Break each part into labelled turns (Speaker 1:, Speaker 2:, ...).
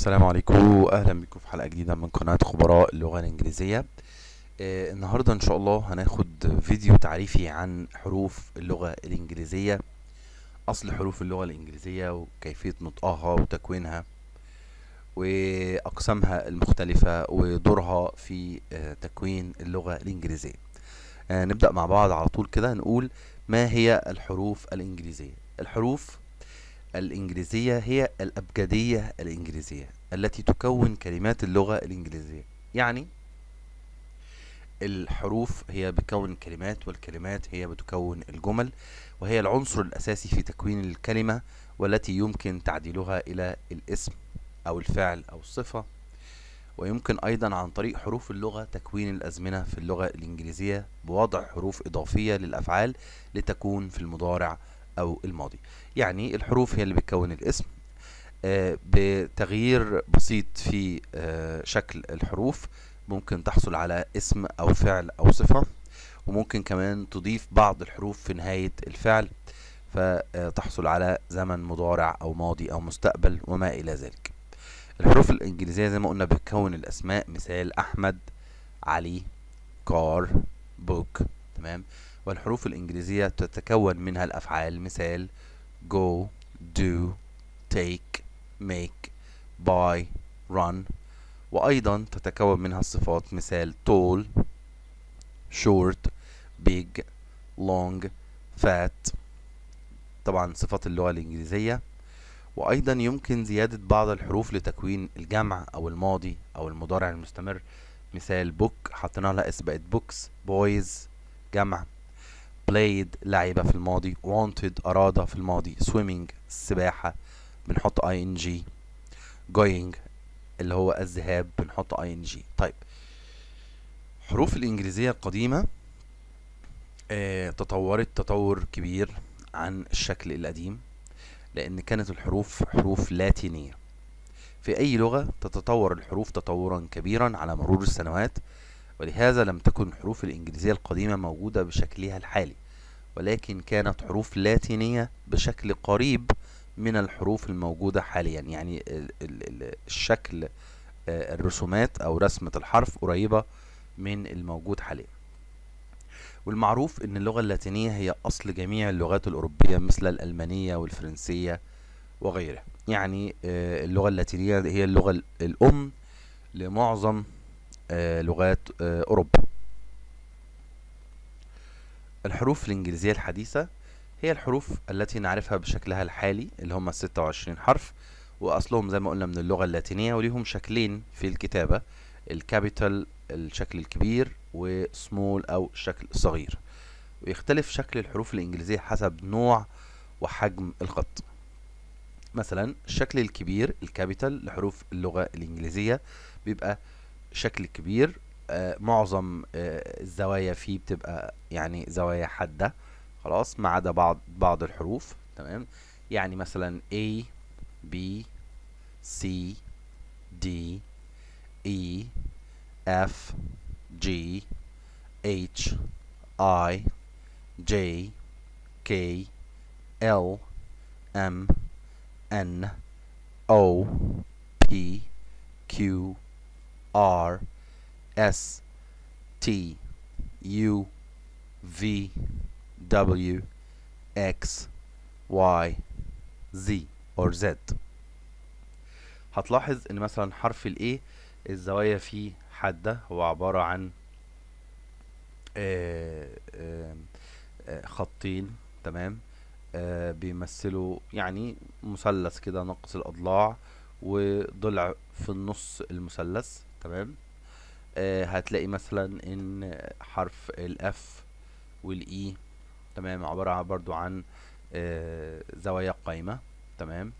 Speaker 1: السلام عليكم واهلا بكم في حلقه جديده من قناه خبراء اللغه الانجليزيه آه النهارده ان شاء الله هناخد فيديو تعريفي عن حروف اللغه الانجليزيه اصل حروف اللغه الانجليزيه وكيفيه نطقها وتكوينها واقسامها المختلفه ودورها في آه تكوين اللغه الانجليزيه آه نبدا مع بعض على طول كده نقول ما هي الحروف الانجليزيه الحروف الإنجليزية هي الأبجدية الإنجليزية التي تكون كلمات اللغة الإنجليزية يعني الحروف هي بتكون الكلمات والكلمات هي بتكون الجمل وهي العنصر الأساسي في تكوين الكلمة والتي يمكن تعديلها إلى الاسم أو الفعل أو الصفة ويمكن أيضا عن طريق حروف اللغة تكوين الأزمنة في اللغة الإنجليزية بوضع حروف إضافية للأفعال لتكون في المضارع أو الماضي يعني الحروف هي اللي بتكون الاسم آه، بتغيير بسيط في آه، شكل الحروف ممكن تحصل على اسم أو فعل أو صفة وممكن كمان تضيف بعض الحروف في نهاية الفعل فتحصل آه، على زمن مضارع أو ماضي أو مستقبل وما إلى ذلك الحروف الإنجليزية زي ما قلنا بتكون الأسماء مثال أحمد علي كار بوك تمام والحروف الإنجليزية تتكون منها الأفعال مثال go do take make buy run وأيضا تتكون منها الصفات مثال tall short big long fat طبعا صفات اللغة الإنجليزية وأيضا يمكن زيادة بعض الحروف لتكوين الجمع أو الماضي أو المضارع المستمر مثال book حطينا لها اس بقت books boys جمع played لعبة في الماضي wanted أرادة في الماضي swimming السباحة بنحط اي ان جي جوينج اللي هو الذهاب بنحط اي ان جي طيب حروف الانجليزيه القديمه آه تطورت تطور كبير عن الشكل القديم لان كانت الحروف حروف لاتينيه في اي لغه تتطور الحروف تطورا كبيرا على مرور السنوات ولهذا لم تكن الحروف الانجليزيه القديمه موجوده بشكلها الحالي ولكن كانت حروف لاتينيه بشكل قريب من الحروف الموجودة حاليا يعني الشكل آه، الرسومات أو رسمة الحرف قريبة من الموجود حاليا والمعروف ان اللغة اللاتينية هي اصل جميع اللغات الاوروبية مثل الالمانية والفرنسية وغيرها يعني آه، اللغة اللاتينية هي اللغة الام لمعظم آه، لغات اوروبا الحروف الانجليزية الحديثة هي الحروف التي نعرفها بشكلها الحالي اللي هم 26 حرف وأصلهم زي ما قلنا من اللغة اللاتينية وليهم شكلين في الكتابة الكابيتال الشكل الكبير وسمول أو الشكل الصغير ويختلف شكل الحروف الإنجليزية حسب نوع وحجم الخط مثلا الشكل الكبير الكابيتال لحروف اللغة الإنجليزية بيبقى شكل كبير آه، معظم آه، الزوايا فيه بتبقى يعني زوايا حادة خلاص ما عدا بعض بعض الحروف تمام يعني مثلا A B C D E F G H I J K L M N O P Q R S T U V W X Y Z or Z هتلاحظ ان مثلا حرف الاي A الزوايا فيه حادة هو عبارة عن آه، آه، آه، خطين تمام بيمثلوا يعني مثلث كده ناقص الاضلاع وضلع في النص المثلث تمام هتلاقي مثلا ان حرف الاف والاي e تمام عبارة عن برضو عن آه، زوايا قايمة تمام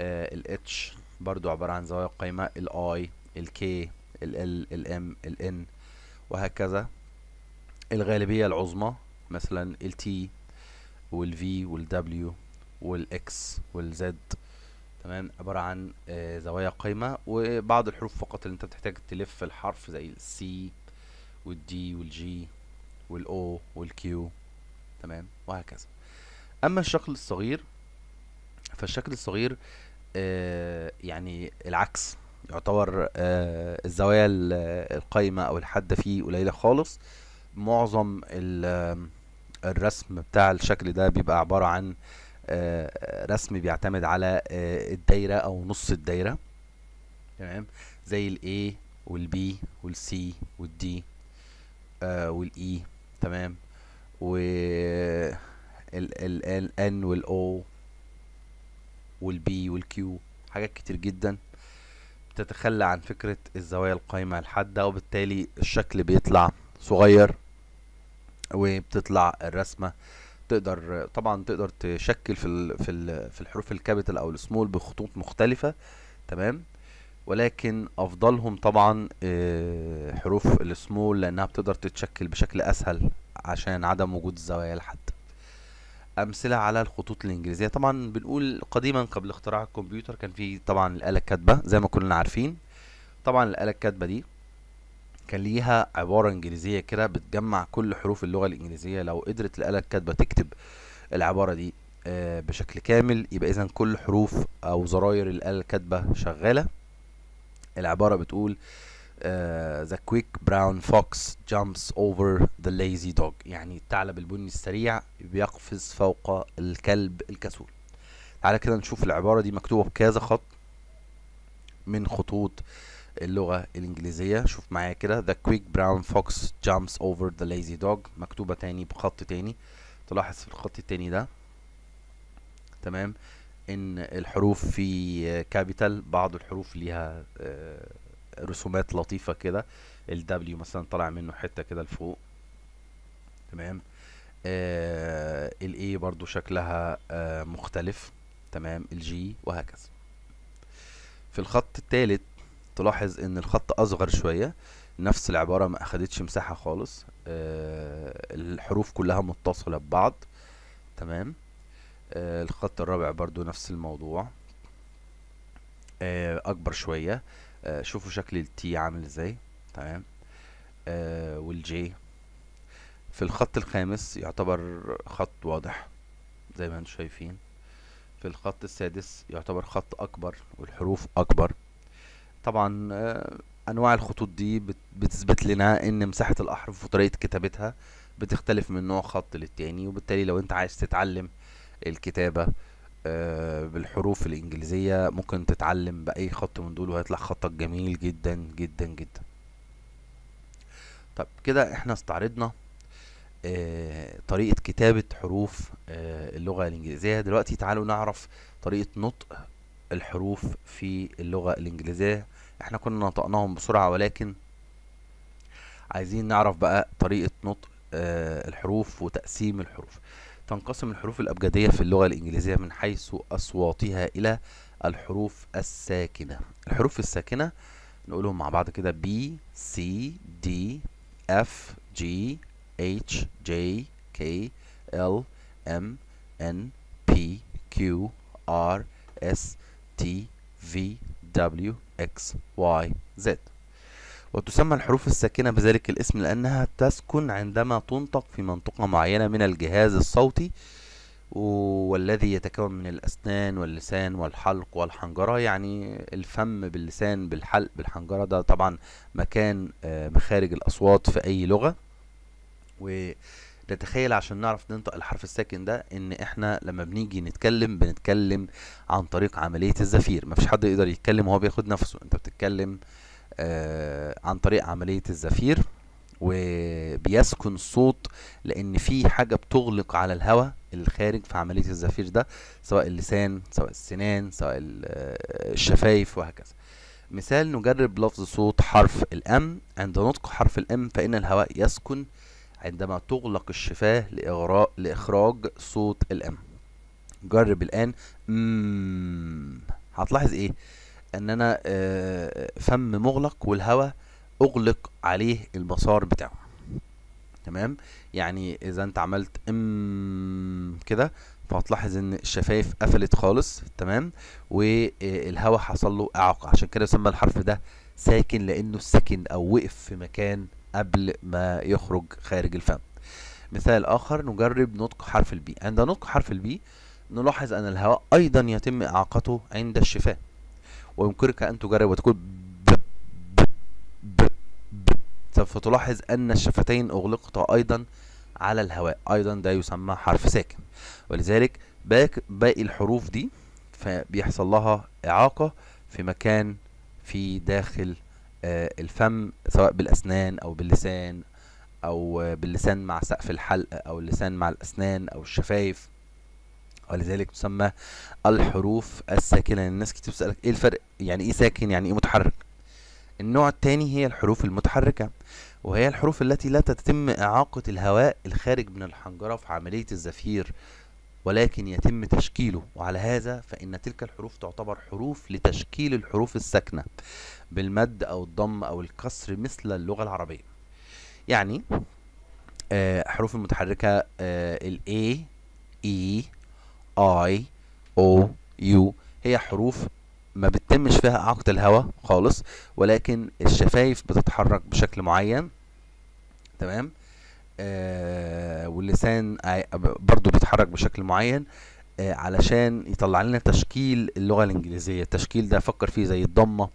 Speaker 1: آه، الاتش برضو عبارة عن زوايا قايمة الاي الكي ال الام الان وهكذا الغالبية العظمى مثلا التي والفي والدبليو والاكس والزد تمام عبارة عن آه، زوايا قايمة وبعض الحروف فقط اللي انت بتحتاج تلف الحرف زي السي والدي والجي والاو والكيو تمام وهكذا اما الشكل الصغير فالشكل الصغير آه يعني العكس يعتبر آه الزوايا القايمة او الحادة فيه قليلة خالص معظم الرسم بتاع الشكل ده بيبقى عبارة عن آه رسم بيعتمد على آه، الدايرة او نص الدايرة تمام زي الاي والبي والسي والدي آه، والاي e. تمام و ال ال ال ان والاو والبي والكيو حاجات كتير جدا بتتخلى عن فكرة الزوايا القايمة الحادة وبالتالي الشكل بيطلع صغير وبتطلع الرسمة تقدر طبعا تقدر تشكل في ال في ال في الحروف الكابيتال او السمول بخطوط مختلفة تمام ولكن افضلهم طبعا آه، حروف السمول لانها بتقدر تتشكل بشكل اسهل عشان عدم وجود الزوايا لحد امثله على الخطوط الانجليزيه طبعا بنقول قديما قبل اختراع الكمبيوتر كان في طبعا الاله الكاتبه زي ما كلنا عارفين طبعا الاله الكاتبه دي كان ليها عباره انجليزيه كده بتجمع كل حروف اللغه الانجليزيه لو قدرت الاله الكاتبه تكتب العباره دي آه، بشكل كامل يبقى اذا كل حروف او زراير الاله الكاتبه شغاله العباره بتقول ذا كويك براون فوكس جامبس اوفر ذا ليزي dog يعني الثعلب البني السريع بيقفز فوق الكلب الكسول تعالى كده نشوف العبارة دي مكتوبة بكذا خط من خطوط اللغة الإنجليزية شوف معايا كده ذا كويك براون فوكس جامبس اوفر ذا ليزي dog مكتوبة تاني بخط تاني تلاحظ في الخط التاني ده تمام ان الحروف في كابيتال بعض الحروف ليها آه رسومات لطيفه كده الدبليو مثلا طالع منه حته كده لفوق تمام آه، ال الاي برضو شكلها آه، مختلف تمام الجي وهكذا في الخط الثالث تلاحظ ان الخط اصغر شويه نفس العباره ما اخدتش مساحه خالص آه، الحروف كلها متصله ببعض تمام الخط الرابع برضو نفس الموضوع اكبر شويه آه، شوفوا شكل التي عامل ازاي تمام آه والجي في الخط الخامس يعتبر خط واضح زي ما انتم شايفين في الخط السادس يعتبر خط اكبر والحروف اكبر طبعا آه انواع الخطوط دي بتثبت لنا ان مساحه الاحرف وطريقه كتابتها بتختلف من نوع خط للتاني وبالتالي لو انت عايز تتعلم الكتابه آه، بالحروف الانجليزيه ممكن تتعلم باي خط من دول وهيطلع خطك جميل جدا جدا جدا طب كده احنا استعرضنا آه، طريقه كتابه حروف آه، اللغه الانجليزيه دلوقتي تعالوا نعرف طريقه نطق الحروف في اللغه الانجليزيه احنا كنا نطقناهم بسرعه ولكن عايزين نعرف بقى طريقه نطق الحروف وتقسيم الحروف تنقسم الحروف الأبجدية في اللغة الإنجليزية من حيث أصواتها إلى الحروف الساكنة الحروف الساكنة نقولهم مع بعض كده B C D F G H J K L M N P Q R S T V W X Y Z وتسمى الحروف الساكنة بذلك الاسم لأنها تسكن عندما تنطق في منطقة معينة من الجهاز الصوتي والذي يتكون من الأسنان واللسان والحلق والحنجرة يعني الفم باللسان بالحلق بالحنجرة ده طبعا مكان آه، مخارج الأصوات في أي لغة ونتخيل عشان نعرف ننطق الحرف الساكن ده إن إحنا لما بنيجي نتكلم بنتكلم عن طريق عملية الزفير مفيش حد يقدر يتكلم وهو بياخد نفسه أنت بتتكلم آه آه، عن طريق عملية الزفير وبيسكن الصوت لان في حاجه بتغلق على الهواء الخارج في عمليه الزفير ده سواء اللسان سواء السنان سواء آه، الشفايف وهكذا مثال نجرب لفظ صوت حرف الام عند نطق حرف الام فان الهواء يسكن عندما تغلق الشفاه لإغراء لاخراج صوت الام جرب الان هتلاحظ ايه ان انا آه، فم مغلق والهواء اغلق عليه المسار بتاعه تمام يعني اذا انت عملت ام كده فهتلاحظ ان الشفايف قفلت خالص تمام والهواء حصل له اعاقه عشان كده يسمى الحرف ده ساكن لانه سكن او وقف في مكان قبل ما يخرج خارج الفم مثال اخر نجرب نطق حرف البي عند نطق حرف البي نلاحظ ان الهواء ايضا يتم اعاقته عند الشفاه ويمكنك أن تجرب وتقول سوف تلاحظ أن الشفتين أغلقتا أيضا على الهواء أيضا ده يسمى حرف ساكن ولذلك باقي الحروف دي فبيحصل لها إعاقة في مكان في داخل آه، الفم سواء بالأسنان أو باللسان أو آه، باللسان مع سقف الحلق أو اللسان مع الأسنان أو الشفايف ولذلك تسمى الحروف الساكنه يعني الناس كتير بتسالك ايه الفرق يعني ايه ساكن يعني ايه متحرك النوع الثاني هي الحروف المتحركه وهي الحروف التي لا تتم اعاقه الهواء الخارج من الحنجره في عمليه الزفير ولكن يتم تشكيله وعلى هذا فإن تلك الحروف تعتبر حروف لتشكيل الحروف الساكنة بالمد أو الضم أو الكسر مثل اللغة العربية يعني آه، حروف المتحركة آه، الاي A E اي او يو هي حروف ما بتتمش فيها اعاقه الهواء خالص ولكن الشفايف بتتحرك بشكل معين تمام آه واللسان برضو بيتحرك بشكل معين آه علشان يطلع لنا تشكيل اللغه الانجليزيه التشكيل ده فكر فيه زي الضمه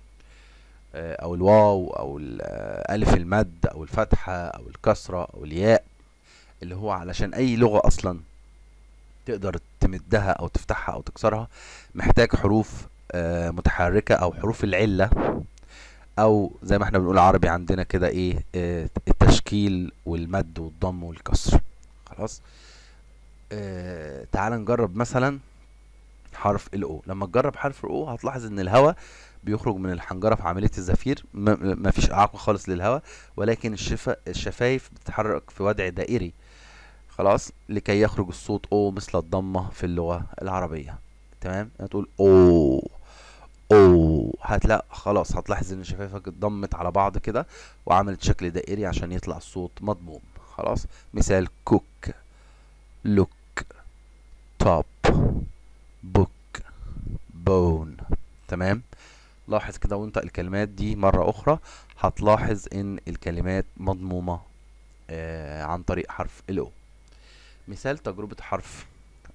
Speaker 1: آه او الواو او الالف آه، المد او الفتحه او الكسره او الياء اللي هو علشان اي لغه اصلا تقدر تمدها او تفتحها او تكسرها محتاج حروف آه، متحركه او حروف العله او زي ما احنا بنقول عربي عندنا كده ايه آه، التشكيل والمد والضم والكسر خلاص آه، تعال نجرب مثلا حرف الاو لما تجرب حرف الاو هتلاحظ ان الهواء بيخرج من الحنجره في عمليه الزفير مفيش اعاقه خالص للهواء ولكن الشفا الشفايف بتتحرك في وضع دائري خلاص لكي يخرج الصوت او مثل الضمه في اللغه العربيه تمام هتقول او او هتلاقي خلاص هتلاحظ ان شفايفك اتضمت على بعض كده وعملت شكل دائري عشان يطلع الصوت مضموم خلاص مثال كوك لوك توب بوك بون تمام لاحظ كده وانت الكلمات دي مرة أخرى هتلاحظ إن الكلمات مضمومة آه عن طريق حرف الأو مثال تجربة حرف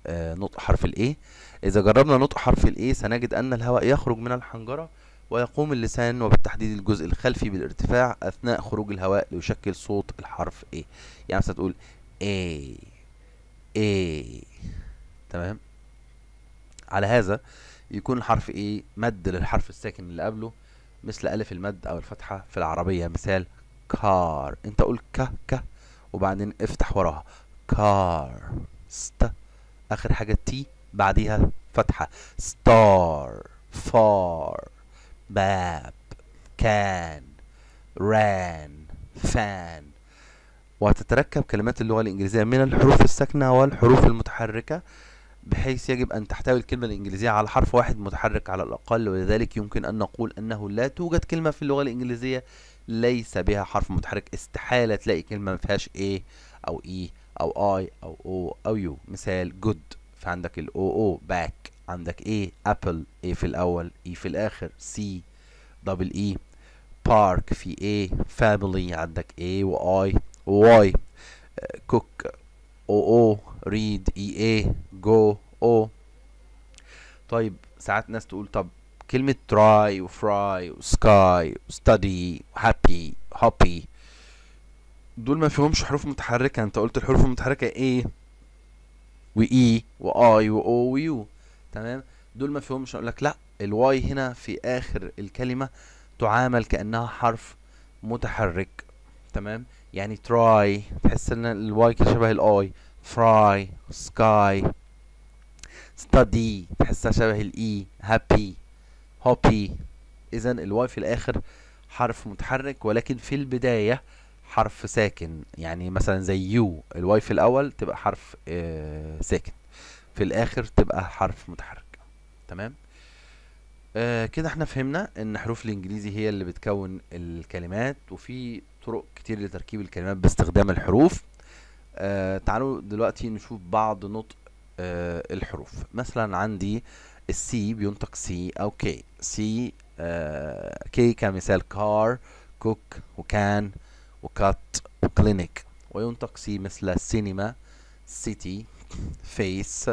Speaker 1: آه نطق حرف الايه اذا جربنا نطق حرف الايه سنجد ان الهواء يخرج من الحنجرة ويقوم اللسان وبالتحديد الجزء الخلفي بالارتفاع اثناء خروج الهواء ليشكل صوت الحرف ايه يعني مثلا تقول ايه ايه تمام على هذا يكون الحرف ايه مد للحرف الساكن اللي قبله مثل الف المد او الفتحه في العربيه مثال كار انت قول ك ك وبعدين افتح وراها كار ست اخر حاجه تي بعديها فتحه ستار فار باب كان ران فان وتتركب كلمات اللغه الانجليزيه من الحروف الساكنه والحروف المتحركه بحيث يجب أن تحتوي الكلمة الإنجليزية على حرف واحد متحرك على الأقل ولذلك يمكن أن نقول أنه لا توجد كلمة في اللغة الإنجليزية ليس بها حرف متحرك استحالة تلاقي كلمة ما فيهاش إيه أو إي e او اي او او او يو مثال جود فعندك الاو او باك عندك ايه ابل ايه في الاول اي e في الاخر سي دبل اي بارك في ايه فاميلي عندك ايه واي واي كوك او او ريد اي ايه جو او طيب ساعات ناس تقول طب كلمة try وفراي وسكاي وستدي وهابي هوبي دول ما فيهمش حروف متحركة انت قلت الحروف المتحركة ايه و E و I و O و U تمام دول ما فيهمش اقول لك لا الواي هنا في اخر الكلمة تعامل كأنها حرف متحرك تمام يعني تراي تحس ان الواي كده شبه الاي فراي سكاي ستادي تحسها شبه الاي هابي هوبي اذا الواي في الاخر حرف متحرك ولكن في البداية حرف ساكن يعني مثلا زي يو الواي في الاول تبقى حرف آه ساكن في الاخر تبقى حرف متحرك تمام آه كده احنا فهمنا ان حروف الانجليزي هي اللي بتكون الكلمات وفي طرق كتير لتركيب الكلمات باستخدام الحروف آه تعالوا دلوقتي نشوف بعض نطق آه الحروف مثلا عندي السي بينطق سي او كي سي آه كي كمثال كار كوك وكان آه وكات وكلينيك وينطق سي مثل سينما سيتي فيس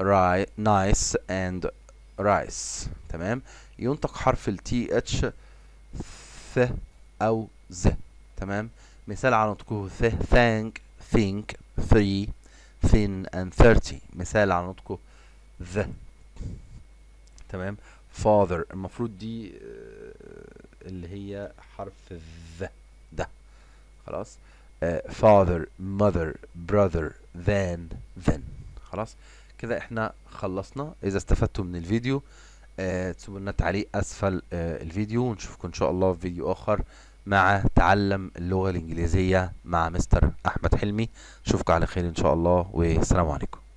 Speaker 1: راي نايس اند رايس تمام ينطق حرف التي اتش ث او ز تمام مثال على نطقه ث ثانك ثينك ثري ثين اند ثيرتي مثال على نطقه ذ تمام فاذر المفروض دي آه، اللي هي حرف the خلاص uh, father mother brother than then خلاص كده احنا خلصنا اذا استفدتوا من الفيديو اكتبوا آه، تسيبوا لنا تعليق اسفل آه، الفيديو ونشوفكم ان شاء الله في فيديو اخر مع تعلم اللغه الانجليزيه مع مستر احمد حلمي اشوفكم على خير ان شاء الله والسلام عليكم